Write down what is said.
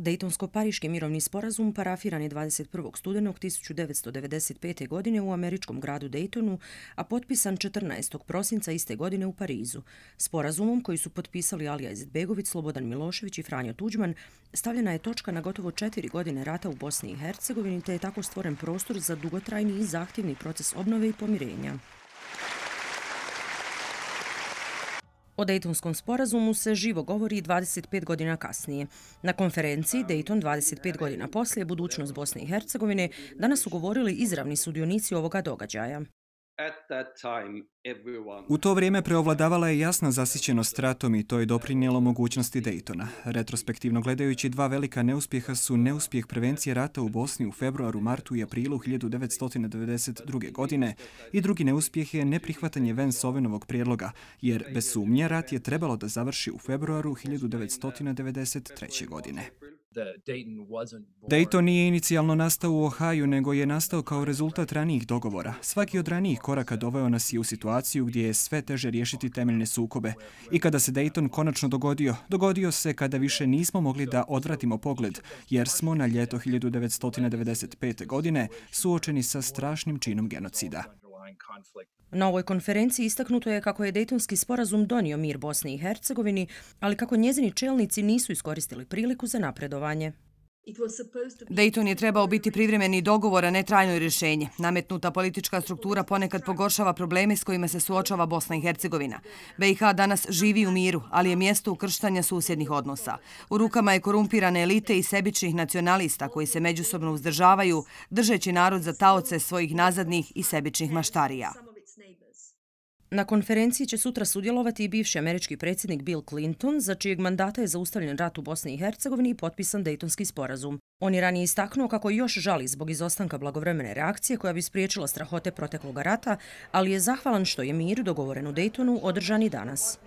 Dejtonsko-Pariški mirovni sporazum parafiran je 21. studenog 1995. godine u američkom gradu Dejtonu, a potpisan 14. prosinca iste godine u Parizu. Sporazumom koji su potpisali Alija Izetbegović, Slobodan Milošević i Franjo Tuđman, stavljena je točka na gotovo četiri godine rata u Bosni i Hercegovini, te je tako stvoren prostor za dugotrajni i zahtjevni proces obnove i pomirenja. O Dejtonskom sporazumu se živo govori 25 godina kasnije. Na konferenciji Dejton 25 godina poslije budućnost Bosne i Hercegovine danas su govorili izravni sudionici ovoga događaja. U to vrijeme preovladavala je jasna zasićenost ratom i to je doprinijelo mogućnosti Daytona. Retrospektivno gledajući, dva velika neuspjeha su neuspjeh prevencije rata u Bosni u februaru, martu i aprilu 1992. godine i drugi neuspjeh je neprihvatanje Van Sovenovog prijedloga, jer bez sumnje rat je trebalo da završi u februaru 1993. godine. Dayton nije inicijalno nastao u Ohaju, nego je nastao kao rezultat ranijih dogovora. Svaki od ranijih koraka doveo nas je u situaciju gdje je sve teže riješiti temeljne sukobe. I kada se Dayton konačno dogodio, dogodio se kada više nismo mogli da odvratimo pogled, jer smo na ljeto 1995. godine suočeni sa strašnim činom genocida. Na ovoj konferenciji istaknuto je kako je Dejtonski sporazum donio mir Bosni i Hercegovini, ali kako njezini čelnici nisu iskoristili priliku za napredovanje. Dayton je trebao biti privremeni dogovor, a ne trajno rješenje. Nametnuta politička struktura ponekad pogoršava probleme s kojima se suočava Bosna i Hercegovina. BiH danas živi u miru, ali je mjesto ukrštanja susjednih odnosa. U rukama je korumpirane elite i sebičnih nacionalista koji se međusobno uzdržavaju, držeći narod za taoce svojih nazadnih i sebičnih maštarija. Na konferenciji će sutra sudjelovati i bivši američki predsjednik Bill Clinton, za čijeg mandata je zaustavljen rat u Bosni i Hercegovini i potpisan Dejtonski sporazum. On je ranije istaknuo kako još žali zbog izostanka blagovremene reakcije koja bi spriječila strahote proteklog rata, ali je zahvalan što je mir dogovoren u Dejtonu održani danas.